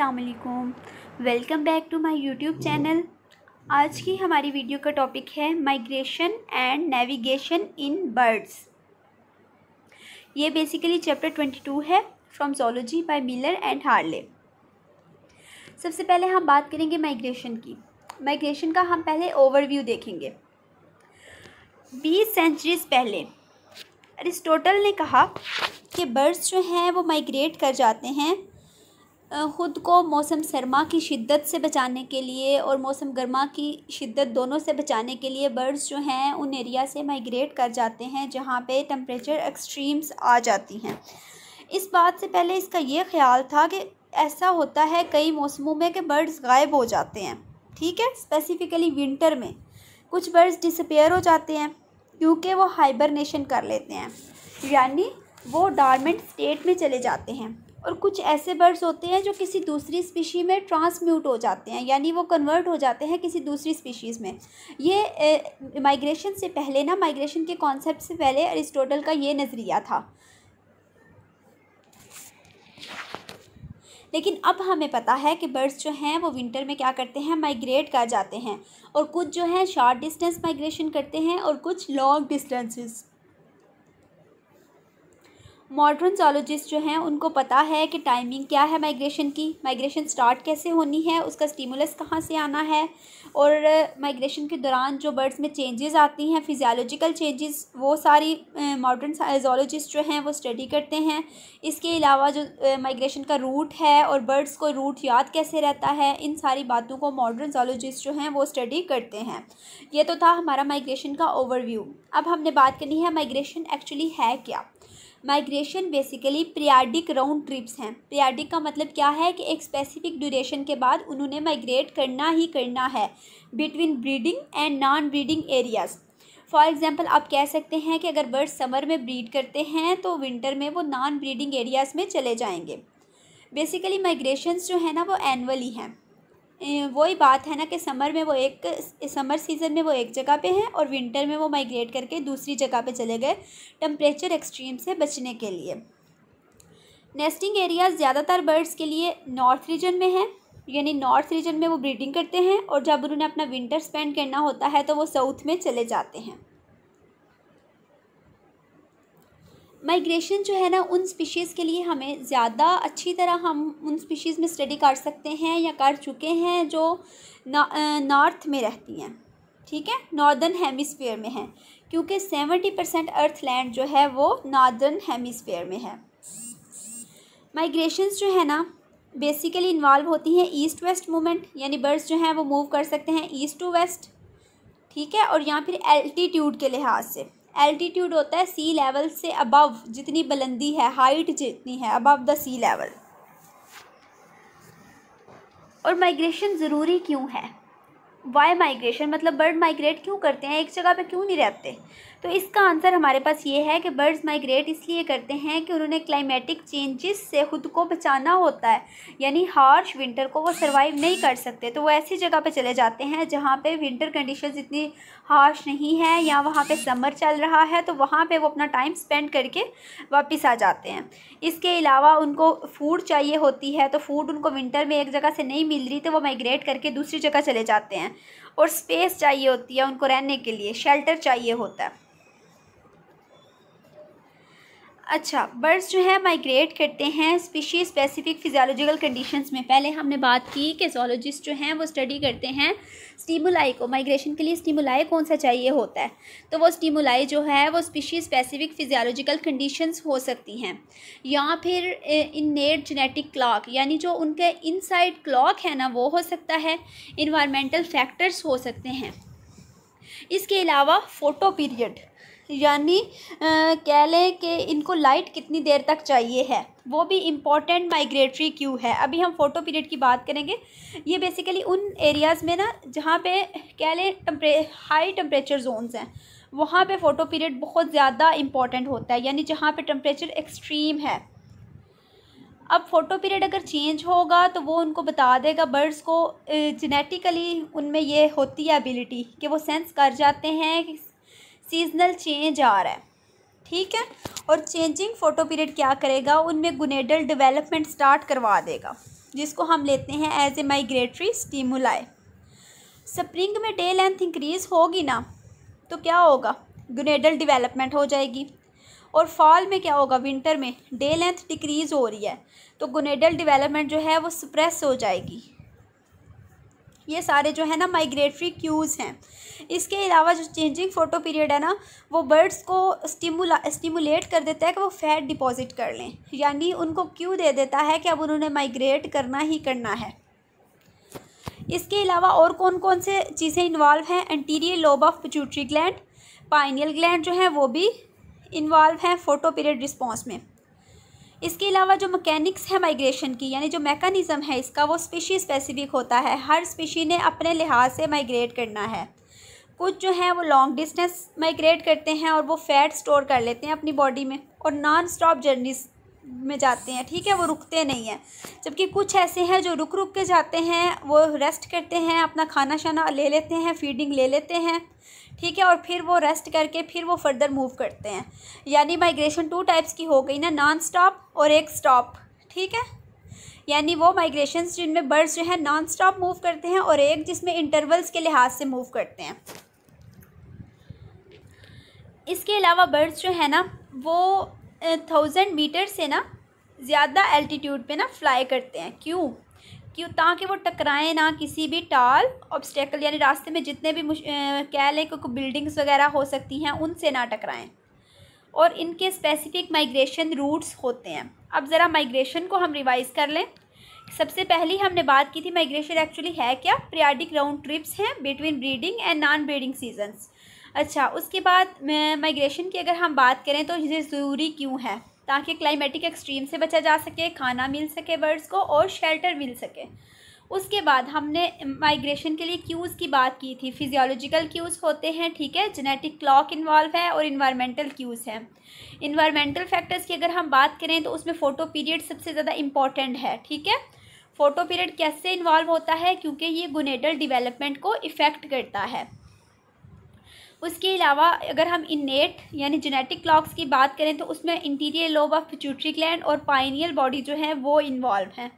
अल्लाम welcome back to my YouTube channel आज की हमारी वीडियो का टॉपिक है migration and navigation in birds ये बेसिकली चैप्टर ट्वेंटी टू है from zoology by Miller and Harley सबसे पहले हम बात करेंगे माइग्रेशन की माइग्रेशन का हम पहले ओवरव्यू देखेंगे बीस सेंचुरीज पहले अरिस्टोटल ने कहा कि बर्ड्स जो हैं वो माइग्रेट कर जाते हैं ख़ुद को मौसम सरमा की शिद्दत से बचाने के लिए और मौसम गर्मा की शिद्दत दोनों से बचाने के लिए बर्ड्स जो हैं उन एरिया से माइग्रेट कर जाते हैं जहाँ पे टम्परेचर एक्सट्रीम्स आ जाती हैं इस बात से पहले इसका ये ख्याल था कि ऐसा होता है कई मौसमों में कि बर्ड्स गायब हो जाते हैं ठीक है स्पेसिफ़िकली विंटर में कुछ बर्ड्स डिसपेयर हो जाते हैं क्योंकि वो हाइबरनेशन कर लेते हैं यानी वो डारमेंट स्टेट में चले जाते हैं और कुछ ऐसे बर्ड्स होते हैं जो किसी दूसरी स्पीशी में ट्रांसम्यूट हो जाते हैं यानी वो कन्वर्ट हो जाते हैं किसी दूसरी स्पीशीज़ में ये माइग्रेशन से पहले ना माइग्रेशन के कॉन्सेप्ट से पहले अरिस्टोटल का ये नज़रिया था लेकिन अब हमें पता है कि बर्ड्स जो हैं वो विंटर में क्या करते हैं माइग्रेट कर जाते हैं और कुछ जो हैं शॉर्ट डिस्टेंस माइग्रेशन करते हैं और कुछ लॉन्ग डिस्टेंसेस मॉडर्न जोलॉजिस्ट जो हैं उनको पता है कि टाइमिंग क्या है माइग्रेशन की माइग्रेशन स्टार्ट कैसे होनी है उसका स्टिमुलस कहाँ से आना है और माइग्रेशन के दौरान जो बर्ड्स में चेंजेस आती हैं फिजियोलॉजिकल चेंजेस वो सारी मॉडर्न जोलॉजिस्ट जो हैं वो स्टडी करते हैं इसके अलावा जो माइग्रेशन का रूट है और बर्ड्स को रूट याद कैसे रहता है इन सारी बातों को मॉडर्न जोलॉजिस्ट जो हैं वो स्टडी करते हैं ये तो था हमारा माइग्रेशन का ओवरव्यू अब हमने बात करनी है माइग्रेशन एक्चुअली है क्या migration basically periodic round trips हैं पीरियाडिक का मतलब क्या है कि एक स्पेसिफिक ड्यूरेशन के बाद उन्होंने माइग्रेट करना ही करना है between breeding and non breeding areas for example आप कह सकते हैं कि अगर बर्ड समर में ब्रीड करते हैं तो विंटर में वो नॉन ब्रीडिंग एरियाज़ में चले जाएंगे बेसिकली माइग्रेशंस जो है ना वो एनअली हैं वही बात है ना कि समर में वो एक समर सीज़न में वो एक जगह पे हैं और विंटर में वो माइग्रेट करके दूसरी जगह पे चले गए टम्परेचर एक्सट्रीम से बचने के लिए नेस्टिंग एरियाज ज़्यादातर बर्ड्स के लिए नॉर्थ रीजन में हैं यानी नॉर्थ रीजन में वो ब्रीडिंग करते हैं और जब उन्होंने अपना विंटर स्पेंड करना होता है तो वो साउथ में चले जाते हैं माइग्रेशन जो है ना उन स्पीशीज़ के लिए हमें ज़्यादा अच्छी तरह हम उन स्पीशीज़ में स्टडी कर सकते हैं या कर चुके हैं जो नॉर्थ में रहती हैं ठीक है नॉर्दर्न हेमिसफेयर में हैं क्योंकि सेवेंटी परसेंट अर्थ लैंड जो है वो नॉर्दर्न हेमिसफेयर में है माइग्रेशंस जो है ना बेसिकली इन्वॉल्व होती हैं ईस्ट वेस्ट मूवमेंट यानी बर्ड्स जो हैं वो मूव कर सकते हैं ईस्ट टू वेस्ट ठीक है और यहाँ फिर एल्टीट्यूड के लिहाज से एल्टीट्यूड होता है सी लेवल से अबव जितनी बुलंदी है हाइट जितनी है अबव द सी लेवल और माइग्रेशन ज़रूरी क्यों है वाई माइग्रेशन मतलब बर्ड माइग्रेट क्यों करते हैं एक जगह पे क्यों नहीं रहते तो इसका आंसर हमारे पास ये है कि बर्ड्स माइग्रेट इसलिए करते हैं कि उन्होंने क्लाइमेटिक चेंजेस से खुद को बचाना होता है यानी हार्श विंटर को वो सर्वाइव नहीं कर सकते तो वो ऐसी जगह पे चले जाते हैं जहाँ पे विंटर कंडीशन इतनी हार्श नहीं है या वहाँ पे समर चल रहा है तो वहाँ पे वो अपना टाइम स्पेंड करके वापस आ जाते हैं इसके अलावा उनको फूड चाहिए होती है तो फूड उनको विंटर में एक जगह से नहीं मिल रही तो वो माइग्रेट करके दूसरी जगह चले जाते हैं और स्पेस चाहिए होती है उनको रहने के लिए शेल्टर चाहिए होता है अच्छा बर्ड्स जो है माइग्रेट करते हैं स्पीशी स्पेसिफिक फिजियोलॉजिकल कंडीशंस में पहले हमने बात की कि जोलॉजिस्ट जो हैं वो स्टडी करते हैं स्टीमुलाई को माइग्रेशन के लिए स्टीमुलाई कौन सा चाहिए होता है तो वो स्टीमुलाई जो है वो स्पीशी स्पेसिफिक फिजियोलॉजिकल कंडीशंस हो सकती हैं या फिर इननेट जेनेटिक क्लॉक यानी जो उनके इनसाइड क्लॉक है ना वो हो सकता है इन्वामेंटल फैक्टर्स हो सकते हैं इसके अलावा फ़ोटो पीरियड यानी कह लें कि इनको लाइट कितनी देर तक चाहिए है वो भी इम्पॉर्टेंट माइग्रेटरी क्यू है अभी हम फोटो पीरियड की बात करेंगे ये बेसिकली उन एरियाज़ में ना जहाँ पे कह लें टम्परे हाई टम्परेचर जोन्स हैं वहाँ पे फ़ोटो पीरियड बहुत ज़्यादा इम्पॉर्टेंट होता है यानी जहाँ पे टम्परेचर एक्सट्रीम है अब फ़ोटो पीरियड अगर चेंज होगा तो वो उनको बता देगा बर्ड्स को जेनेटिकली उनमें ये होती है एबिलिटी कि वो सेंस कर जाते हैं कि सीजनल चेंज आ रहा है ठीक है और चेंजिंग फ़ोटो पीरियड क्या करेगा उनमें गुनेडल डेवलपमेंट स्टार्ट करवा देगा जिसको हम लेते हैं as a migratory stimuli spring में डे लेंथ इंक्रीज़ होगी ना तो क्या होगा गुनेडल डेवलपमेंट हो जाएगी और फॉल में क्या होगा विंटर में डे लेंथ डिक्रीज़ हो रही है तो गुनेडल डेवलपमेंट जो है वो सप्रेस हो जाएगी ये सारे जो है ना माइग्रेटरी क्यूज़ हैं इसके अलावा जो चेंजिंग फ़ोटो पीरियड है ना वो बर्ड्स को स्टिमुला स्टिमुलेट कर देता है कि वो फैट डिपॉज़िट कर लें यानी उनको क्यू दे देता है कि अब उन्होंने माइग्रेट करना ही करना है इसके अलावा और कौन कौन से चीज़ें इन्वॉल्व हैं anterior lobe of pituitary gland pineal gland जो है वो भी इन्वॉल्व हैं फ़ोटो पीरियड रिस्पॉन्स में इसके अलावा जो मकैनिक्स है माइग्रेशन की यानी जो मेकानिज़म है इसका वो स्पेशी स्पेसिफिक होता है हर स्पेशी ने अपने लिहाज से माइग्रेट करना है कुछ जो हैं वो लॉन्ग डिस्टेंस माइग्रेट करते हैं और वो फैट स्टोर कर लेते हैं अपनी बॉडी में और नॉन स्टॉप जर्नीस में जाते हैं ठीक है वो रुकते नहीं हैं जबकि कुछ ऐसे हैं जो रुक रुक के जाते हैं वो रेस्ट करते हैं अपना खाना शाना ले लेते हैं फीडिंग ले लेते हैं ठीक है और फिर वो रेस्ट करके फिर वो फर्दर मूव करते हैं यानी माइग्रेशन टू टाइप्स की हो गई ना नॉन स्टॉप और एक स्टॉप ठीक है यानी वो माइग्रेशन जिनमें बर्ड्स जो है नॉन स्टॉप मूव करते हैं और एक जिसमें इंटरवल्स के लिहाज से मूव करते हैं इसके अलावा बर्ड्स जो है ना वो थाउजेंड मीटर से ना ज़्यादा एल्टीट्यूड पे ना फ्लाई करते हैं क्यों क्यों ताकि वो टकराएं ना किसी भी टाल ऑब्स्टेकल यानी रास्ते में जितने भी कह लें कोई बिल्डिंग्स वगैरह हो सकती हैं उनसे ना टकराएं और इनके स्पेसिफिक माइग्रेशन रूट्स होते हैं अब ज़रा माइग्रेशन को हम रिवाइज़ कर लें सबसे पहली हमने बात की थी माइग्रेशन एक्चुअली है क्या प्रियाडिक राउंड ट्रिप्स हैं between breeding and non breeding seasons अच्छा उसके बाद माइग्रेशन की अगर हम बात करें तो ये ज़रूरी क्यों है ताकि क्लाइमेटिक एक्सट्रीम से बचा जा सके खाना मिल सके बर्ड्स को और शेल्टर मिल सके उसके बाद हमने माइग्रेशन के लिए क्यूज़ की बात की थी फिजियोलॉजिकल क्यूज़ होते हैं ठीक है जेनेटिक क्लॉक इन्वॉल्व है और इन्वायरमेंटल क्यूज़ हैं इन्वायरमेंटल फैक्टर्स की अगर हम बात करें तो उसमें फ़ोटो पीरियड सबसे ज़्यादा इंपॉर्टेंट है ठीक है फ़ोटो पीरियड कैसे इन्वॉल्व होता है क्योंकि ये गुनेडल डिवेलपमेंट को इफ़ेक्ट करता है उसके अलावा अगर हम इनेट यानी जेनेटिक क्लॉक्स की बात करें तो उसमें interior lobe of pituitary gland और पाइनियल बॉडी जो है वो इन्वॉल्व हैं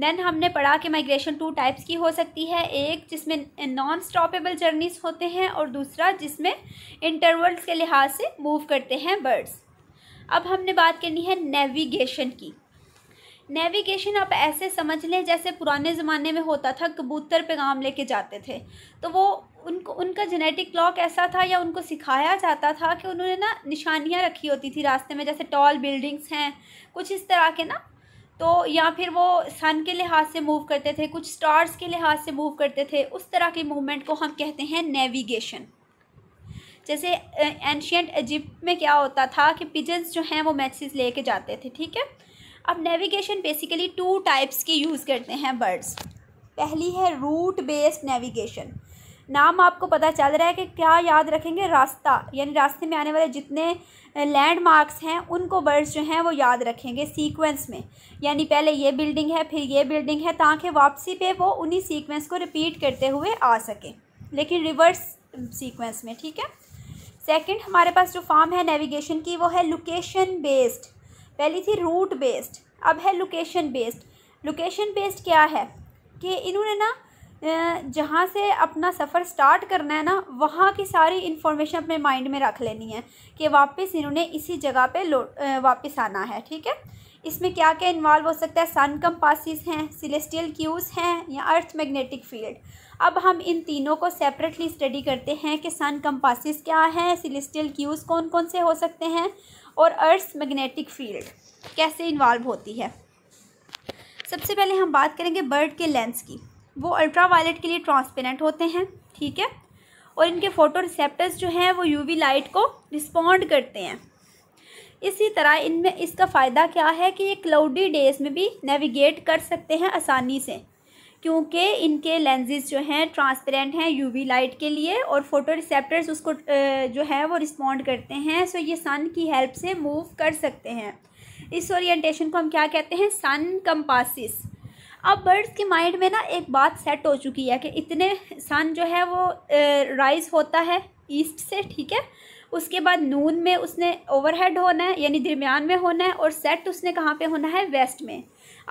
देन हमने पढ़ा कि माइग्रेशन टू टाइप्स की हो सकती है एक जिसमें नॉन स्टॉपेबल जर्नीस होते हैं और दूसरा जिसमें इंटरवल्स के लिहाज से मूव करते हैं बर्ड्स अब हमने बात करनी है नेविगेशन की नेविगेशन आप ऐसे समझ लें जैसे पुराने ज़माने में होता था कबूतर पैगाम लेके जाते थे तो वो उनको उनका जेनेटिक क्लॉक ऐसा था या उनको सिखाया जाता था कि उन्होंने ना निशानियाँ रखी होती थी रास्ते में जैसे टॉल बिल्डिंग्स हैं कुछ इस तरह के ना तो या फिर वो सन के लिहाज से मूव करते थे कुछ स्टार्स के लिहाज से मूव करते थे उस तरह के मूवमेंट को हम कहते हैं नेविगेशन जैसे एंशियट इजिप्ट में क्या होता था कि पिजन्स जो हैं वो मैक्सिस लेके जाते थे ठीक है अब नेविगेशन बेसिकली टू टाइप्स की यूज़ करते हैं बर्ड्स पहली है रूट बेस्ड नेविगेशन नाम आपको पता चल रहा है कि क्या याद रखेंगे रास्ता यानी रास्ते में आने वाले जितने लैंड मार्क्स हैं उनको बर्ड्स जो हैं वो याद रखेंगे सीक्वेंस में यानी पहले ये बिल्डिंग है फिर ये बिल्डिंग है ताकि वापसी पे वो उन्हीं सीक्वेंस को रिपीट करते हुए आ सके लेकिन रिवर्स सीक्वेंस में ठीक है सेकेंड हमारे पास जो फॉर्म है नेविगेशन की वो है लोकेशन बेस्ड पहली थी रूट बेस्ड अब है लोकेशन बेस्ड लोकेशन बेस्ड क्या है कि इन्होंने ना जहाँ से अपना सफ़र स्टार्ट करना है ना वहाँ की सारी इन्फॉर्मेशन अपने माइंड में रख लेनी है कि वापस इन्होंने इसी जगह पे लो वापस आना है ठीक है इसमें क्या क्या इन्वॉल्व हो सकता है सन कम्पासिस हैं सिलेस्टियल क्यूज़ हैं या अर्थ मैग्नेटिक फील्ड अब हम इन तीनों को सेपरेटली स्टडी करते हैं कि सन कम्पासिस क्या है सिलेस्टियल क्यूज़ कौन कौन से हो सकते हैं और अर्थ मैग्नेटिक फील्ड कैसे इन्वॉल्व होती है सबसे पहले हम बात करेंगे बर्ड के लेंस की वो अल्ट्रावायलेट के लिए ट्रांसपेरेंट होते हैं ठीक है और इनके फोटो रिसेप्टर्स जो हैं वो यूवी लाइट को रिस्पॉन्ड करते हैं इसी तरह इनमें इसका फ़ायदा क्या है कि ये क्लाउडी डेज में भी नेविगेट कर सकते हैं आसानी से क्योंकि इनके लेंजेज जो हैं ट्रांसपेरेंट हैं यूवी लाइट के लिए और फोटो रिसेप्टर्स उसको जो है वो रिस्पॉन्ड करते हैं सो ये सन की हेल्प से मूव कर सकते हैं इस ओरिएंटेशन को हम क्या कहते हैं सन कंपासिस अब बर्ड्स के माइंड में ना एक बात सेट हो चुकी है कि इतने सन जो है वो राइज़ होता है ईस्ट से ठीक है उसके बाद नून में उसने ओवरहेड होना है यानी दरमियान में होना है और सेट उसने कहाँ पे होना है वेस्ट में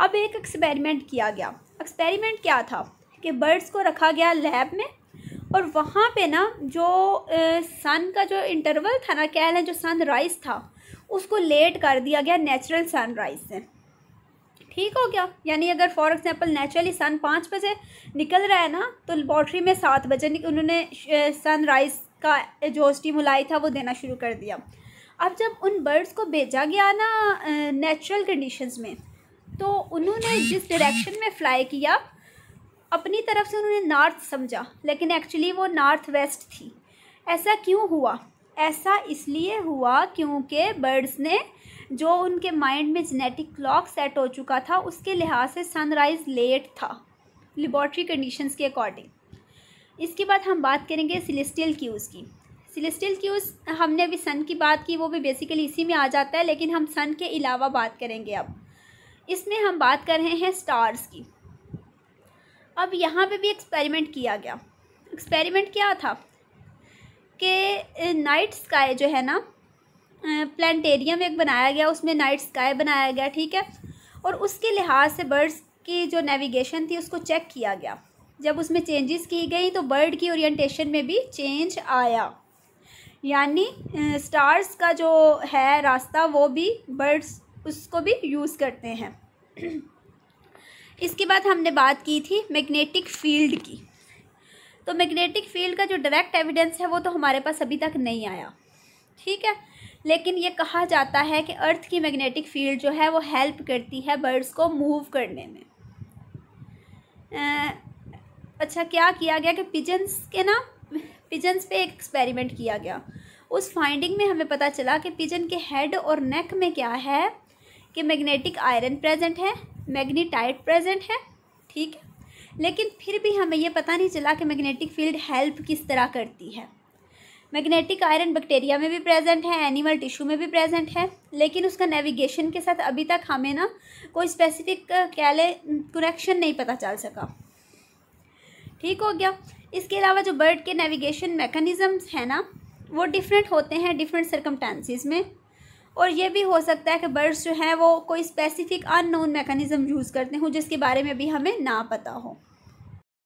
अब एक एक्सपेरिमेंट किया गया एक्सपेरिमेंट क्या था कि बर्ड्स को रखा गया लैब में और वहाँ पे ना जो सन का जो इंटरवल था ना कह लें जो राइज़ था उसको लेट कर दिया गया नेचुरल सनराइज़ से ठीक हो गया यानी अगर फॉर एग्जांपल नेचुरली सन पाँच बजे निकल रहा है ना तो लेबॉर्ट्री में सात बजे उन्होंने सनराइज़ का जो उलाई था वो देना शुरू कर दिया अब जब उन बर्ड्स को भेजा गया ना नेचुरल कंडीशंस में तो उन्होंने जिस डायरेक्शन में फ्लाई किया अपनी तरफ से उन्होंने नॉर्थ समझा लेकिन एक्चुअली वो नॉर्थ वेस्ट थी ऐसा क्यों हुआ ऐसा इसलिए हुआ क्योंकि बर्ड्स ने जो उनके माइंड में जेनेटिक क्लॉक सेट हो चुका था उसके लिहाज से सनराइज़ लेट था लेबॉर्ट्री कंडीशंस के अकॉर्डिंग इसके बाद हम बात करेंगे सिलेस्टियल क्यूज़ की सिलेस्टियल क्यूज़ हमने अभी सन की बात की वो भी बेसिकली इसी में आ जाता है लेकिन हम सन के अलावा बात करेंगे अब इसमें हम बात कर रहे हैं स्टार्स की अब यहाँ पे भी एक्सपेरिमेंट किया गया एक्सपेरिमेंट क्या था कि नाइट स्काई जो है ना प्लानटेरियम एक बनाया गया उसमें नाइट स्काई बनाया गया ठीक है और उसके लिहाज से बर्ड्स की जो नेविगेशन थी उसको चेक किया गया जब उसमें चेंजेस की गई तो बर्ड की ओरिएंटेशन में भी चेंज आया यानी स्टार्स का जो है रास्ता वो भी बर्ड्स उसको भी यूज़ करते हैं इसके बाद हमने बात की थी मैग्नेटिक फील्ड की तो मैग्नेटिक फील्ड का जो डायरेक्ट एविडेंस है वो तो हमारे पास अभी तक नहीं आया ठीक है लेकिन ये कहा जाता है कि अर्थ की मैग्नेटिक फील्ड जो है वो हेल्प करती है बर्ड्स को मूव करने में अच्छा क्या किया गया कि पिजन्स के ना पिजन्स पे एक एक्सपेरिमेंट किया गया उस फाइंडिंग में हमें पता चला कि पिजन के हेड और नेक में क्या है कि मैग्नेटिक आयरन प्रेजेंट है मैग्नीटाइट प्रेजेंट है ठीक है लेकिन फिर भी हमें यह पता नहीं चला कि मैग्नेटिक फील्ड हेल्प किस तरह करती है मैग्नेटिक आयरन बैक्टीरिया में भी प्रेजेंट है एनिमल टिश्यू में भी प्रेजेंट है लेकिन उसका नेविगेशन के साथ अभी तक हमें ना कोई स्पेसिफिक क्या ले कनेक्शन नहीं पता चल सका ठीक हो गया इसके अलावा जो बर्ड के नेविगेशन मैकेनिज़म्स हैं ना वो डिफरेंट होते हैं डिफरेंट सर्कमटेंसीज में और ये भी हो सकता है कि बर्ड्स जो हैं वो कोई स्पेसिफिक अननोन मेकनिज़म यूज़ करते हों जिसके बारे में भी हमें ना पता हो